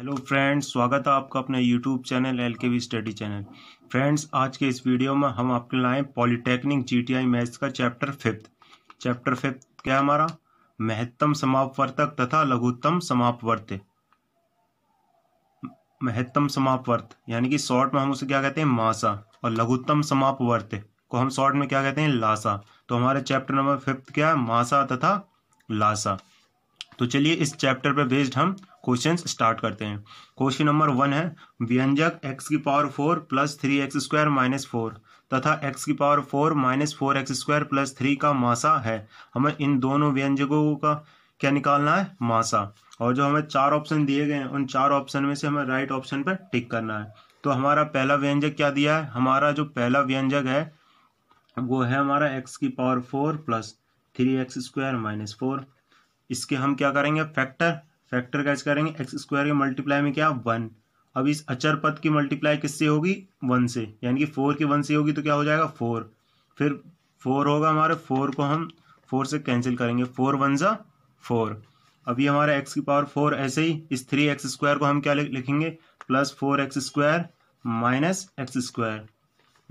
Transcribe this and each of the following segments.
hello friends स्वागत है आपका अपने YouTube channel L K V study channel friends आज के इस वीडियो में हम आपके लाए पॉलिटेक्निक जीटीआई मैथ्स का चैप्टर फिफ्थ चैप्टर फिफ्थ क्या हमारा महत्तम समापवर्तक तथा लघुत्तम समापवर्त महत्तम समापवर्त यानी कि शॉर्ट में हम उसे क्या कहते हैं मासा और लघुत्तम समापवर्त को हम शॉर्ट में क्या कहते हैं लासा तो हमारे चैप्टर नंबर फिफ्थ क्या है मासा तथा लासा तो चलिए इस चैप्टर पर बेस्ड हम क्वेश्चन स्टार्ट करते हैं क्वेश्चन नंबर वन है व्यंजक एक्स की power four plus three x square minus four तथा एक्स की power four minus four x square plus three का मासा है हमें इन दोनों व्यंजकों का क्या निकालना है मासा और जो हमें चार ऑप्शन दिए गए हैं उन चार ऑप्शन में से हमें राइट ऑप्शन पर टिक करना है तो हमारा पहला व्यंजक क्या दिया है हमारा जो पहला व्यंजक है वो है हमारा एक्स की power four plus three x square minus four इसके हम क्या करेंगे फैक्टर फैक्टर कैसे करेंगे एक्स स्क्वायर के मल्टीप्लाई में क्या वन अब इस अचर पद की मल्टीप्लाई किससे होगी वन से यानी कि फोर की वन से होगी तो क्या हो जाएगा फोर फिर फोर होगा हमारे फोर को हम फोर से कैंसिल करेंगे फोर वन ज़ा फोर अभी हमारे हमारा एक्स की पावर फोर ऐसे ही इस थ्री एक्स स्क्वायर को हम क्या लिखेंगे plus four x square minus x square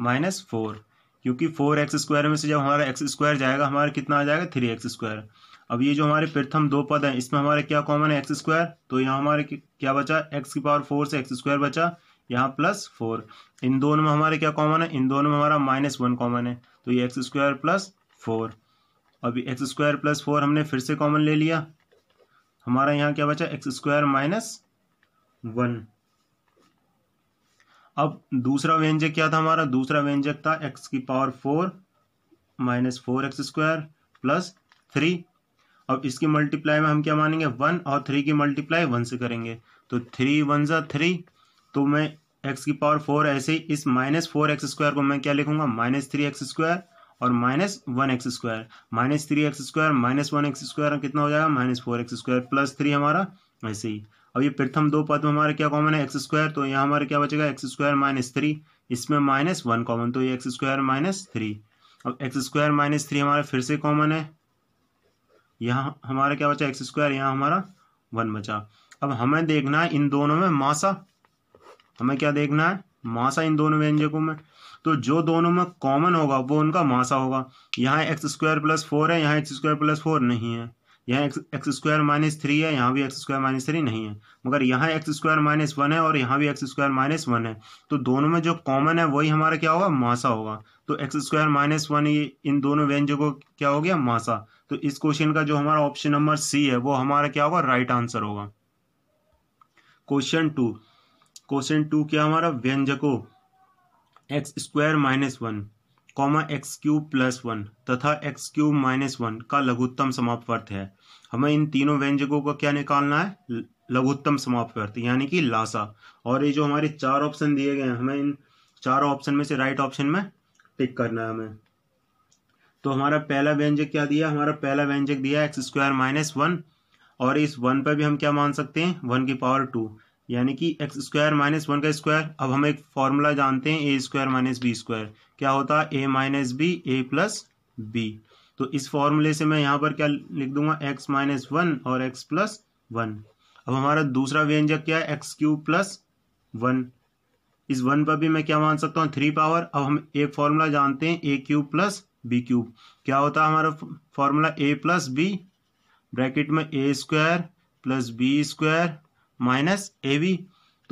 minus four क्योंकि फोर एक्स स्क्वायर में से जब हमारा एक्स स्क्वायर जाएगा हमारा कितना आ जाएगा थ्री एक्स स्क्वायर अब ये जो हमारे प्रथम दो पद हैं इसमें हमारे क्या कॉमन है एक्स स्क्वायर तो यहाँ हमारे क्या बचा एक्स की पावर फोर से एक्स स्क्वायर बचा यहाँ प्लस फोर इन दोनों में हमारे क्या कॉमन है इन दोनों में हमारा माइनस वन कॉमन है तो ये एक्स स्क्वायर प्लस फोर अभी एक्स स्क्वायर प्लस फोर हमने फिर से कॉमन ले लिया हमारा यहाँ क्या बचा एक्स स्क्वायर माइनस वन अब दूसरा व्यंजक क्या था हमारा दूसरा व्यंजक था एक्स की power four minus four x square plus three अब इसकी मल्टीप्लाई में हम क्या मानेंगे वन और थ्री की मल्टीप्लाई वन से करेंगे तो थ्री वन ज़ा थ्री तो मैं एक्स की पावर फोर ऐसे ही इस माइनस फोर एक्स स्क्वायर को मैं क्या लिखूंगा माइनस थ्री एक्स स्क्वायर और minus one x square minus three x square minus one x square कितना हो जाएगा minus four x square plus three हमारा ऐसे ही अब ये प्रथम दो पद में हमारे क्या कॉमन है एक्स स्क्वायर तो यहाँ हमारे क्या बचेगा एक्स स्क्वायर माइनस थ्री इसमें माइनस वन कॉमन तो ये एक्स स्क्वायर माइनस थ्री अब एक्स स्क्वायर माइनस थ्री हमारा फिर से कॉमन है यहाँ हमारा क्या बचा एक्स स्क्वायर यहाँ हमारा वन बचा अब हमें देखना है इन दोनों में मासा हमें क्या देखना है मासा इन दोनों व्यंजकों में तो जो दोनों में कॉमन होगा वो उनका मासा होगा यहाँ एक्स स्क्वायर प्लस फोर है यहाँ एक्स स्क्वायर प्लस फोर नहीं है यहाँ एक्स स्क्वायर माइनस थ्री है यहाँ भी एक्स स्क्वायर माइनस थ्री नहीं है मगर यहाँ एक्स स्क्वायर माइनस वन है और यहाँ भी एक्स स्क्वायर माइनस वन है तो दोनों में जो कॉमन है वही हमारा क्या होगा मासा होगा तो एक्स स्क्वायर माइनस वन इन दोनों व्यंजकों क्या हो गया मासा तो इस क्वेश्चन का जो हमारा ऑप्शन नंबर सी है वो हमारा क्या होगा राइट आंसर होगा क्वेश्चन टू क्वेश्चन टू क्या हमारा व्यंजको x square minus one comma x cube plus one तथा एक्स क्यूब माइनस वन का लघुत्तम समाप्त है हमें इन तीनों व्यंजकों का क्या निकालना है लघुत्तम समाप्त यानी कि लासा और ये जो हमारे चार ऑप्शन दिए गए हैं हमें इन चार ऑप्शन में से राइट ऑप्शन में टिक करना है हमें तो हमारा पहला व्यंजक क्या दिया हमारा पहला व्यंजक दिया एक्स स्क्वायर माइनस वन और इस वन पर भी हम क्या मान सकते हैं वन की पावर टू यानी कि एक्स स्क्वायर माइनस वन का स्क्वायर अब हम एक फॉर्मूला जानते हैं a square minus b square क्या होता है a minus b a plus b तो इस फॉर्मूले से मैं यहाँ पर क्या लिख दूंगा एक्स माइनस वन और एक्स प्लस वन अब हमारा दूसरा व्यंजक क्या है एक्स क्यू प्लस वन इस वन पर भी मैं क्या मान सकता हूँ थ्री पावर अब हम एक फॉर्मूला जानते हैं a cube plus b cube क्या होता है हमारा formula a plus b bracket में a square plus b square minus a b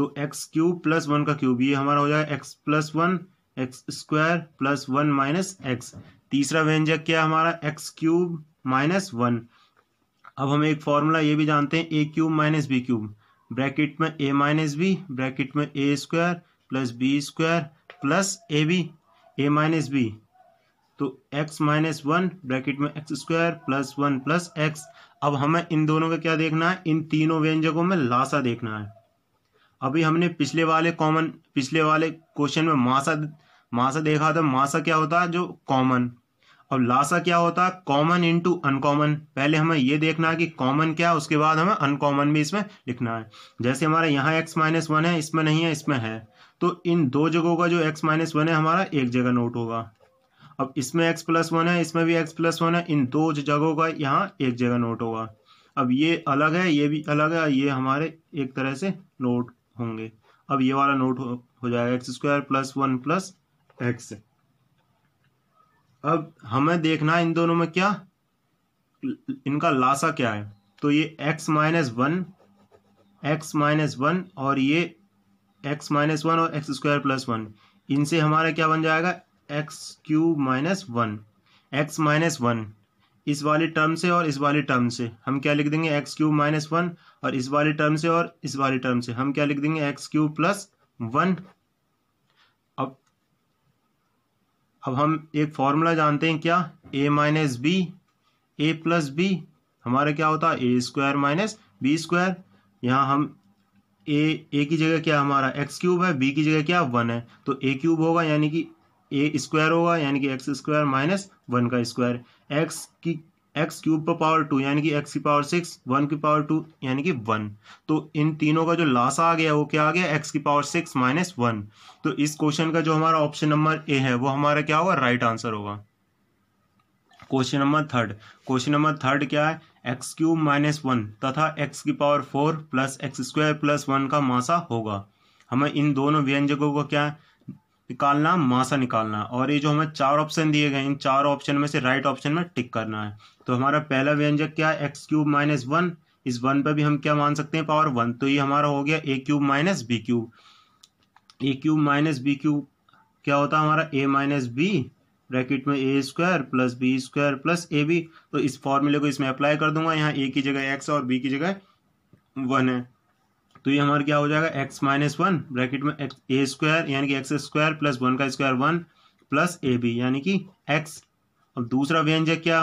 तो एक्स क्यूब प्लस वन का क्यूब ये हमारा हो जाएगा x plus one x square plus one minus x तीसरा व्यंजक क्या है हमारा एक्स क्यूब माइनस वन अब हम एक फॉर्मूला ये भी जानते हैं a cube minus b cube bracket में ए माइनस बी ब्रैकेट में a square plus b square plus a b a minus b तो x माइनस वन ब्रैकेट में x square plus one plus x अब हमें इन दोनों का क्या देखना है इन तीनों व्यंजकों में लासा देखना है अभी हमने पिछले वाले कॉमन पिछले वाले क्वेश्चन में मासा मासा देखा था मासा क्या होता है जो कॉमन अब लासा क्या होता है कॉमन इंटू अनकॉमन पहले हमें यह देखना है कि कॉमन क्या है उसके बाद हमें अनकॉमन भी इसमें लिखना है जैसे हमारा यहाँ एक्स माइनस वन है इसमें नहीं है इसमें है तो इन दो जगहों का जो एक्स माइनस वन है हमारा एक जगह नोट होगा अब इसमें एक्स प्लस वन है इसमें भी एक्स प्लस वन है इन दो जगहों का यहाँ एक जगह नोट होगा अब ये अलग है ये भी अलग है ये हमारे एक तरह से नोट होंगे अब ये वाला नोट हो, हो जाएगा x square plus one plus x अब हमें देखना है इन दोनों में क्या इनका लाशा क्या है तो ये x minus one x minus one और ये x माइनस वन और एक्स स्क्वायर प्लस वन इनसे हमारा क्या बन जाएगा x cube minus one x minus one इस वाले टर्म से और इस वाले टर्म से हम क्या लिख देंगे एक्स क्यूब माइनस वन और इस वाले टर्म से और इस वाले टर्म से हम क्या लिख देंगे एक्स क्यूब प्लस वन अब अब हम एक फॉर्मूला जानते हैं क्या a minus b a plus b हमारा क्या होता है a square minus b square यहाँ हम ए ए की जगह क्या हमारा एक्स क्यूब है बी की जगह क्या वन है तो ए क्यूब होगा यानी कि ए स्क्वायर होगा यानी कि एक्स स्क्वायर माइनस वन का स्क्वायर एक्स की एक्स क्यूब पर पावर टू यानी कि एक्स की पावर सिक्स वन की पावर टू यानी कि वन तो इन तीनों का जो लास आ गया वो क्या आ गया एक्स की पावर सिक्स माइनस वन तो इस क्वेश्चन का जो हमारा ऑप्शन नंबर ए है वो हमारा क्या होगा राइट आंसर होगा question number third question number third क्या है एक्स क्यूब माइनस वन तथा एक्स की power four plus x square plus one का मासा होगा हमें इन दोनों व्यंजकों को क्या है निकालना मासा निकालना और ये जो हमें चार ऑप्शन दिए गए इन चार ऑप्शन में से राइट ऑप्शन में टिक करना है तो हमारा पहला व्यंजक क्या है एक्स क्यूब माइनस वन इस वन पर भी हम क्या मान सकते हैं पावर वन तो ये हमारा हो गया a cube minus b cube a cube minus b cube क्या होता है हमारा ए माइनस बी ब्रैकेट में a square plus b square plus a b तो इस फॉर्मूले को इसमें अप्लाई कर दूंगा यहाँ ए की जगह एक्स और बी की जगह वन है तो ये हमारा क्या हो जाएगा एक्स माइनस वन ब्रैकेट में ए स्क्वायर यानी कि एक्स स्क्वायर प्लस वन का square one plus a b यानी कि एक्स अब दूसरा व्यंजक क्या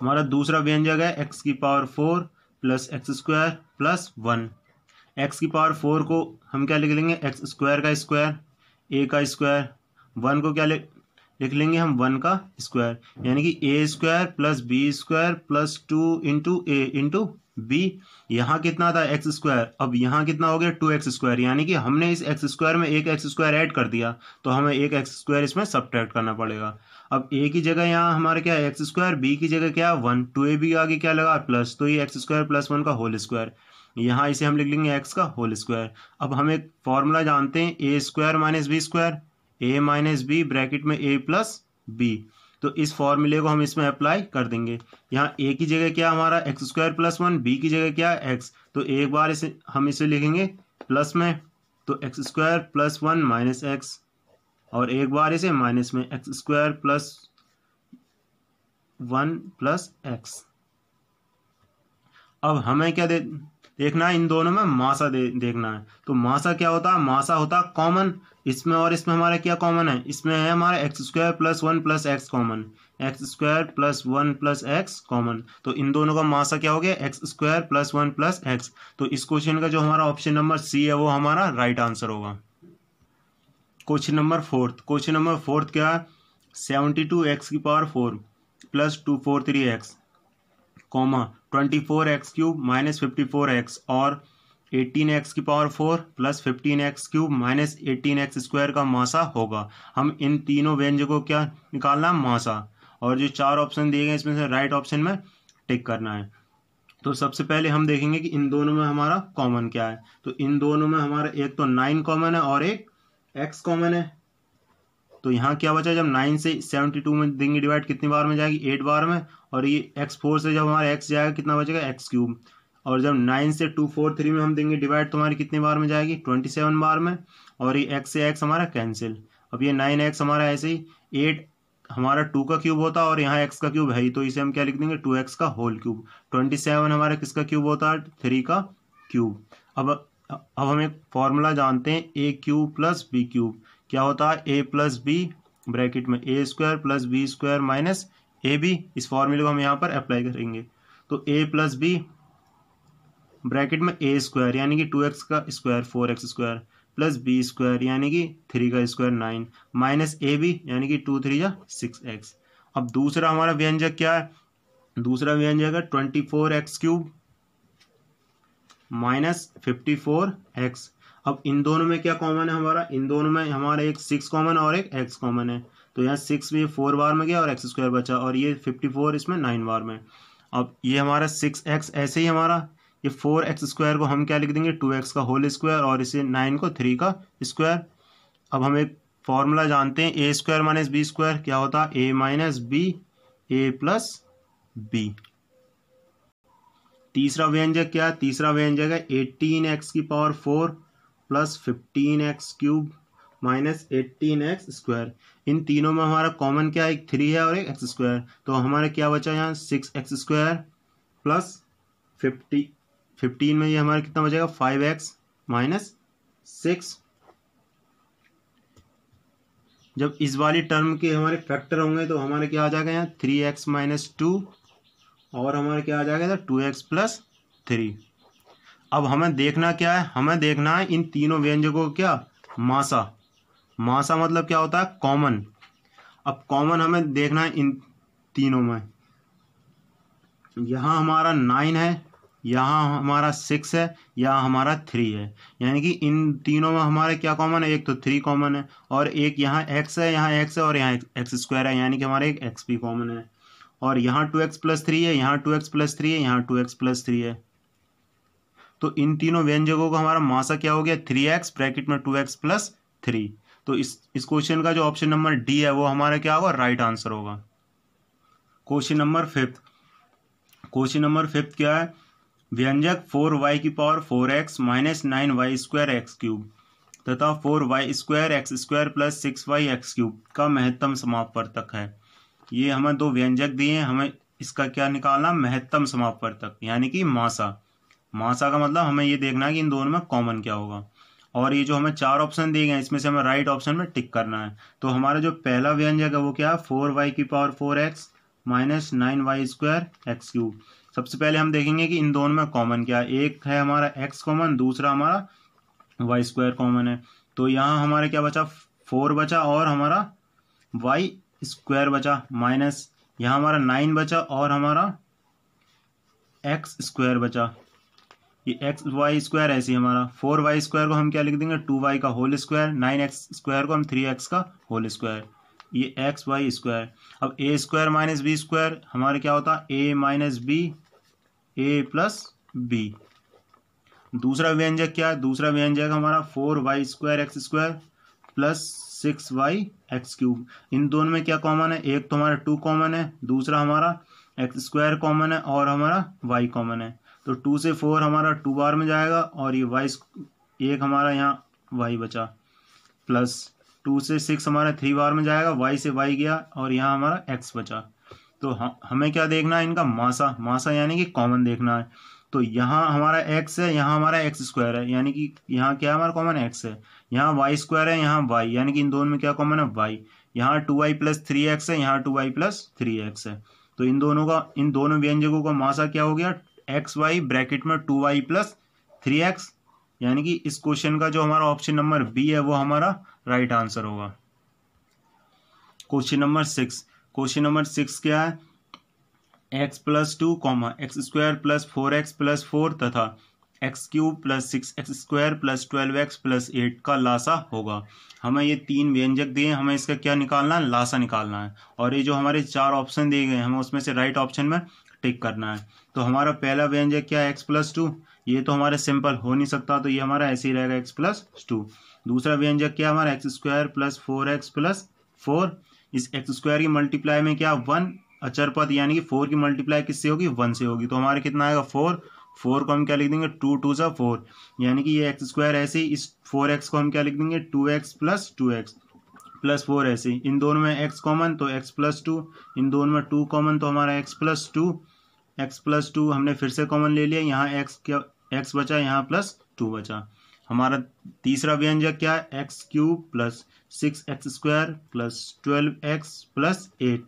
हमारा दूसरा व्यंजक है एक्स की power four plus x square plus one x की पावर फोर को हम क्या लिख लेंगे एक्स स्क्वायर का स्क्वायर ए का स्क्वायर वन को क्या लिख लेंगे हम वन का स्क्वायर यानी कि a square plus b square plus two into a into b यहाँ कितना था एक्स स्क्वायर अब यहाँ कितना हो गया टू एक्स स्क्वायर यानी कि हमने इस एक्स स्क्वायर में एक एक्स स्क्वायर ऐड कर दिया तो हमें एक एक्स स्क्वायर इसमें सब्ट्रैक्ट करना पड़ेगा अब ए की जगह यहाँ हमारे क्या एक्स स्क्वायर बी की जगह क्या वन टू ए बी आगे क्या लगा प्लस तो ये एक्स स्क्वायर प्लस वन का होल स्क्वायर यहाँ इसे हम लिख लेंगे एक्स का होल स्क्वायर अब हम एक फॉर्मूला जानते हैं a square minus b square a minus b bracket में ए प्लस बी तो इस फॉर्मूले को हम इसमें अप्लाई कर देंगे यहाँ ए की जगह क्या हमारा x square plus one b की जगह क्या एक्स तो एक बार इसे हम इसे लिखेंगे प्लस में तो x square plus one minus x और एक बार इसे माइनस में x square plus one plus x अब हमें क्या दे देखना है इन दोनों में मासा दे, देखना है तो मासा क्या होता है मासा होता है कॉमन इसमें और इसमें हमारा क्या कॉमन है इसमें है हमारा x square plus one plus x common x square plus one plus x common तो इन दोनों का मासा क्या हो गया x square plus one plus x तो इस क्वेश्चन का जो हमारा ऑप्शन नंबर सी है वो हमारा राइट आंसर होगा question number fourth question number fourth क्या है सेवेंटी टू एक्स की power four plus two four three x comma twenty four x cube minus fifty four x और एटीन एक्स की power four plus fifteen x cube minus eighteen x square का मासा होगा हम इन तीनों व्यंजकों को क्या निकालना है मासा और जो चार ऑप्शन दिए गए इसमें से राइट ऑप्शन में टिक करना है तो सबसे पहले हम देखेंगे कि इन दोनों में हमारा कॉमन क्या है तो इन दोनों में हमारा एक तो नाइन कॉमन है और एक एक्स कॉमन है तो यहाँ क्या बचा जब नाइन से सेवेंटी टू में देंगे डिवाइड कितनी बार में जाएगी एट बार में और ये एक्स फोर से जब हमारा एक्स जाएगा कितना बचेगा एक्स क्यूब और जब नाइन से टू फोर थ्री में हम देंगे डिवाइड तो हमारी कितनी बार में जाएगी ट्वेंटी सेवन बार में और ये एक्स से एक्स हमारा कैंसिल अब ये नाइन एक्स हमारा ऐसे ही एट हमारा टू का क्यूब होता है और यहाँ एक्स का क्यूब है ही तो इसे हम क्या लिख देंगे टू एक्स का होल क्यूब ट्वेंटी सेवन हमारा किसका क्यूब होता है थ्री का क्यूब अब अब हम एक फॉर्मूला जानते हैं a cube plus b cube क्या होता है ए प्लस बी ब्रैकेट में a square plus b square minus a b इस फॉर्मूले को हम यहां पर अप्लाई करेंगे तो ए प्लस बी ब्रैकेट में ए स्क्वायर यानी कि टू एक्स का square four x square plus b square यानी कि थ्री का square nine minus a b यानी कि टू थ्री या सिक्स एक्स अब दूसरा हमारा व्यंजक क्या है दूसरा व्यंजक है twenty four x cube minus fifty four x अब इन दोनों में क्या कॉमन है हमारा इन दोनों में हमारा एक सिक्स कॉमन और एक एक्स कॉमन है तो यहाँ सिक्स भी फोर बार में गया और एक्स स्क्वायर बचा और ये फिफ्टी फोर इसमें नाइन बार में अब ये हमारा सिक्स एक्स ऐसे ही हमारा ये फोर एक्स स्क्वायर को हम क्या लिख देंगे टू एक्स का होल स्क्वायर और इसे नाइन को थ्री का स्क्वायर अब हम एक फॉर्मूला जानते हैं a square minus b square क्या होता है a minus b a plus b तीसरा व्यंजक क्या है तीसरा व्यंजक है एटीन एक्स की power four plus fifteen x cube minus eighteen x square इन तीनों में हमारा कॉमन क्या है एक थ्री है और एक एक्स स्क्वायर तो हमारा क्या बचा यहाँ six x square plus fifty fifteen में ये हमारा कितना बचेगा फाइव एक्स माइनस सिक्स जब इस वाली टर्म के हमारे फैक्टर होंगे तो हमारे क्या आ जाएगा यहाँ थ्री एक्स माइनस टू और हमारा क्या आ जाएगा टू एक्स प्लस थ्री अब हमें देखना क्या है हमें देखना है इन तीनों व्यंजकों क्या मासा मासा मतलब क्या होता है कॉमन अब कॉमन हमें देखना है इन तीनों में यहाँ हमारा नाइन है यहाँ हमारा सिक्स है यहाँ हमारा थ्री है यानी कि इन तीनों में हमारे क्या कॉमन है एक तो थ्री कॉमन है और एक यहाँ एक्स है यहाँ एक्स है और यहाँ एक्स स्क्वायर है यानी कि हमारे एक एक्स भी कॉमन है और यहाँ टू एक्स प्लस थ्री है यहाँ टू एक्स प्लस थ्री है यहाँ टू एक्स प्लस थ्री है तो इन तीनों व्यंजकों का हमारा मासा क्या हो गया थ्री एक्स ब्रैकेट में टू एक्स प्लस थ्री तो इस इस क्वेश्चन का जो ऑप्शन नंबर डी है वो हमारा क्या होगा राइट आंसर होगा question number fifth question number fifth क्या है व्यंजक फोर वाई की power four x minus nine y square x cube तथा four y square x square plus six y x cube का महत्तम समापवर्तक है ये हमें दो व्यंजक दिए हैं हमें इसका क्या निकालना महत्तम समापवर्तक यानी कि मासा मासा का मतलब हमें ये देखना है कि इन दोनों में कॉमन क्या होगा और ये जो हमें चार ऑप्शन दिए गए इसमें से हमें राइट ऑप्शन में टिक करना है तो हमारा जो पहला व्यंजक है वो क्या है फोर वाई की power four x minus nine y square x cube सबसे पहले हम देखेंगे कि इन दोनों में कॉमन क्या है एक है हमारा एक्स कॉमन दूसरा हमारा वाई स्क्वायर कॉमन है तो यहाँ हमारा क्या बचा फोर बचा और हमारा वाई स्क्वायर बचा माइनस यहाँ हमारा नाइन बचा और हमारा एक्स स्क्वायर बचा ये एक्स वाई स्क्वायर ऐसे हमारा फोर वाई स्क्वायर को हम क्या लिख देंगे टू वाई का whole square nine x square को हम थ्री एक्स का होल स्क्वायर ये एक्स वाई स्क्वायर अब a square minus b square हमारे क्या होता a minus b a plus b दूसरा व्यंजक क्या है दूसरा व्यंजक हमारा four y square x square plus six y x cube इन दोनों में क्या कॉमन है एक तो हमारा टू कॉमन है दूसरा हमारा एक्स स्क्वायर कॉमन है और हमारा वाई कॉमन है तो टू से फोर हमारा टू बार में जाएगा और ये वाई एक हमारा यहाँ वाई बचा प्लस टू से सिक्स हमारा थ्री बार में जाएगा वाई से वाई गया और यहाँ हमारा एक्स बचा तो हमें क्या देखना है इनका मासा मासा यानी कि कॉमन देखना है तो यहाँ हमारा एक्स है यहाँ हमारा एक्स स्क्वायर है यानी कि यहाँ क्या हमारा कॉमन एक्स है यहाँ वाई स्क्वायर है यहाँ वाई यानी कि इन दोनों में क्या कॉमन है वाई यहाँ two y plus three x है यहाँ two y plus three x है तो इन दोनों का इन दोनों व्यंजकों का मासा क्या हो गया एक्स वाई ब्रैकेट में two y plus three x यानी कि इस क्वेश्चन का जो हमारा ऑप्शन नंबर बी है वो हमारा राइट right आंसर होगा question number six question number six क्या है x plus two comma x square plus four x plus four तथा x cube plus six x square plus twelve x plus eight का लासा होगा हमें ये तीन व्यंजक दिए हमें इसका क्या निकालना है लासा निकालना है और ये जो हमारे चार ऑप्शन दिए गए हैं हमें उसमें से राइट ऑप्शन में टिक करना है तो हमारा पहला व्यंजक क्या है एक्स प्लस टू ये तो हमारे सिंपल हो नहीं सकता तो ये हमारा ऐसे ही रहेगा एक्स प्लस टू दूसरा व्यंजक क्या हमारा x square plus four x plus four इस एक्स स्क्वायर की मल्टीप्लाई में क्या वन अचर पद यानी कि फोर की मल्टीप्लाई किससे होगी वन से होगी तो हमारे कितना आएगा फोर फोर को हम क्या लिख देंगे टू टू सा फोर यानी कि ये एक्स स्क्वायर ऐसे ही इस फोर एक्स को हम क्या लिख देंगे two x plus two x plus four ऐसे इन दोनों में एक्स कॉमन तो एक्स प्लस टू इन दोनों में टू कॉमन तो हमारा x plus two x plus two हमने फिर से कॉमन ले लिया यहाँ एक्स क्या एक्स बचा यहाँ प्लस टू बचा हमारा तीसरा व्यंजक क्या है x cube plus six x square plus twelve x plus eight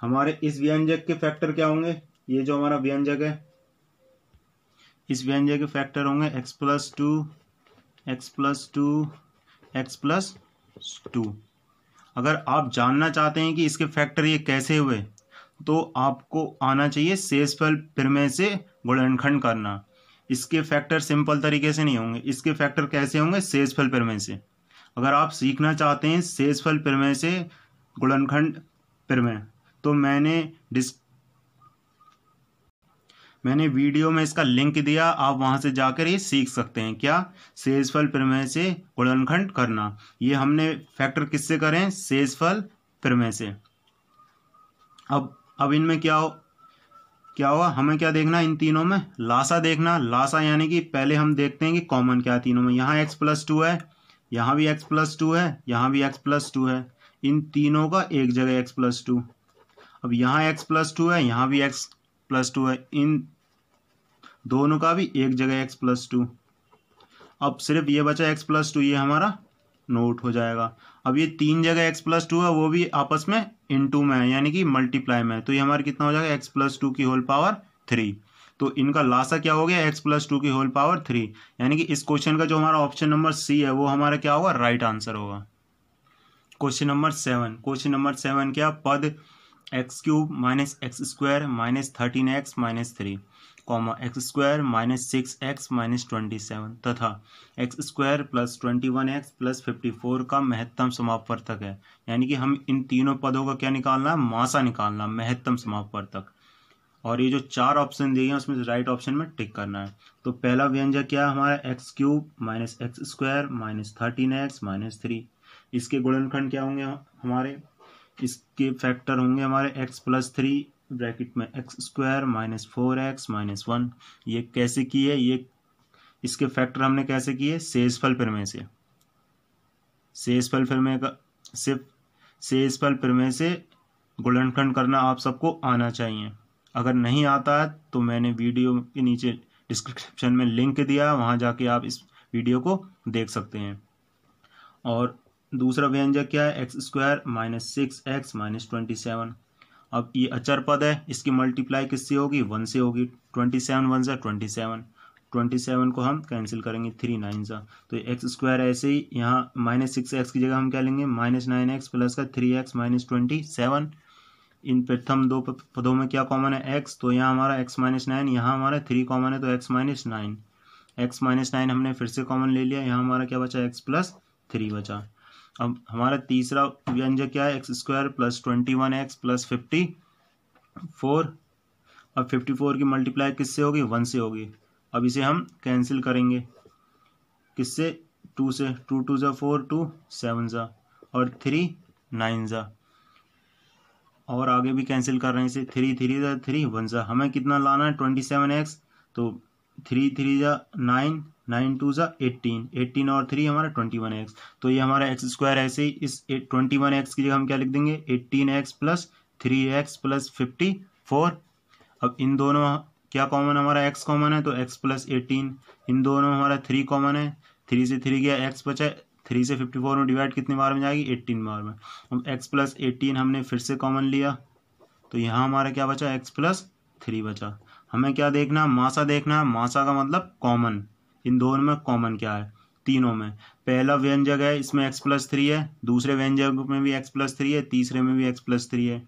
हमारे इस व्यंजक के फैक्टर क्या होंगे ये जो हमारा व्यंजक है इस व्यंजक के फैक्टर होंगे x plus two x plus two x plus two अगर आप जानना चाहते हैं कि इसके फैक्टर ये कैसे हुए तो आपको आना चाहिए शेषफल प्रमे से गुणनखंड करना इसके फैक्टर सिंपल तरीके से नहीं होंगे इसके फैक्टर कैसे होंगे शेषफल प्रमेय से अगर आप सीखना चाहते हैं शेषफल प्रमेय से गुणनखंड प्रमेय तो मैंने डिस मैंने वीडियो में इसका लिंक दिया आप वहां से जाकर ये सीख सकते हैं क्या शेषफल प्रमेय से गुणनखंड करना ये हमने फैक्टर किससे करें शेषफल प्रमेय से अब अब इनमें क्या हो क्या हुआ हमें क्या देखना इन तीनों में लासा देखना लासा यानी कि पहले हम देखते हैं कि कॉमन क्या है तीनों में यहाँ एक्स प्लस टू है यहाँ भी एक्स प्लस टू है यहाँ भी एक्स प्लस टू है इन तीनों का एक जगह एक्स प्लस टू अब यहाँ एक्स प्लस टू है यहाँ भी एक्स प्लस टू है इन दोनों का भी एक जगह एक्स प्लस टू अब सिर्फ ये बचा एक्स प्लस टू ये हमारा नोट हो जाएगा अब ये तीन जगह एक्स प्लस टू है वो भी आपस में टू में है यानी कि मल्टीप्लाई में तो ये हमारा कितना हो जाएगा एक्स प्लस टू की होल पावर थ्री तो इनका लासा क्या हो गया एक्स प्लस टू की होल पावर थ्री यानी कि इस क्वेश्चन का जो हमारा ऑप्शन नंबर सी है वो हमारा क्या होगा राइट आंसर होगा question number seven question number seven क्या पद x cube minus x square minus thirteen x minus three comma x square minus six x minus twenty seven तथा x square plus twenty one x plus fifty four का महत्तम समापवर्तक है यानी कि हम इन तीनों पदों का क्या निकालना है मासा निकालना महत्तम समापवर्तक और ये जो चार ऑप्शन दिए हैं उसमें राइट ऑप्शन में टिक करना है तो पहला व्यंजक क्या है हमारा x cube minus x square minus thirteen x minus three इसके गुणनखंड क्या होंगे हमारे इसके फैक्टर होंगे हमारे एक्स प्लस थ्री ब्रैकेट में x square minus four x minus one ये कैसे किए ये इसके फैक्टर हमने कैसे किए सेजफल प्रमेय से सेजफल प्रमेय का सिर्फ सेजफल प्रमेय से गुणनखंड करना आप सबको आना चाहिए अगर नहीं आता है तो मैंने वीडियो के नीचे डिस्क्रिप्शन में लिंक दिया वहाँ जाके आप इस वीडियो को देख सकते हैं और दूसरा व्यंजक क्या है x square minus six x minus twenty seven अब ये अचर पद है इसकी मल्टीप्लाई किससे होगी वन से होगी ट्वेंटी सेवन वन सा ट्वेंटी सेवन ट्वेंटी सेवन को हम कैंसिल करेंगे थ्री नाइन सा तो एक्स स्क्वायर ऐसे ही यहाँ माइनस सिक्स एक्स की जगह हम क्या लेंगे माइनस नाइन एक्स प्लस का three x minus twenty seven इन प्रथम दो पदों में क्या कॉमन है एक्स तो यहाँ हमारा एक्स माइनस नाइन यहाँ हमारा थ्री कॉमन है तो x minus nine x minus nine हमने फिर से कॉमन ले लिया यहाँ हमारा क्या बचा एक्स प्लस थ्री बचा अब हमारा तीसरा व्यंजक क्या है x square plus twenty one x plus fifty four अब फिफ्टी फोर की मल्टीप्लाई किससे होगी वन से होगी अब इसे हम कैंसिल करेंगे किससे टू से टू टू ज़ा फोर टू सेवन ज़ा और थ्री नाइन ज़ा और आगे भी कैंसिल कर रहे हैं इसे थ्री थ्री ज़ा थ्री वन ज़ा हमें कितना लाना है ट्वेंटी सेवन एक्स तो थ्री थ्री ज़ा नाइन नाइन टू ज़ा एट्टीन एट्टीन और थ्री हमारा ट्वेंटी वन एक्स तो ये हमारा एक्स स्क्वायर ऐसे ही इस ट्वेंटी वन एक्स की जगह हम क्या लिख देंगे eighteen x plus three x plus fifty four अब इन दोनों क्या कॉमन हमारा एक्स कॉमन है तो एक्स प्लस एटीन इन दोनों हमारा थ्री कॉमन है थ्री से थ्री गया एक्स बचा थ्री से फिफ्टी फोर में डिवाइड कितनी बार में जाएगी एट्टीन बार में अब एक्स प्लस एटीन हमने फिर से कॉमन लिया तो यहाँ हमारा क्या बचा एक्स प्लस थ्री बचा हमें क्या देखना है मासा देखना है मासा का मतलब कॉमन इन दोनों में कॉमन क्या है तीनों में पहला व्यंजक है इसमें एक्स प्लस थ्री है दूसरे व्यंजक में भी एक्स प्लस थ्री है तीसरे में भी एक्स प्लस थ्री है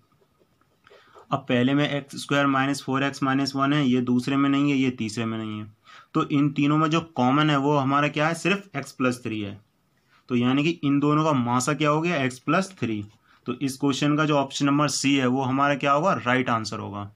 अब पहले में x square minus four x minus one है ये दूसरे में नहीं है ये तीसरे में नहीं है तो इन तीनों में जो कॉमन है वो हमारा क्या है सिर्फ एक्स प्लस थ्री है तो यानी कि इन दोनों का मासा क्या हो गया एक्स प्लस थ्री तो इस क्वेश्चन का जो ऑप्शन नंबर सी है वो हमारा क्या होगा राइट आंसर होगा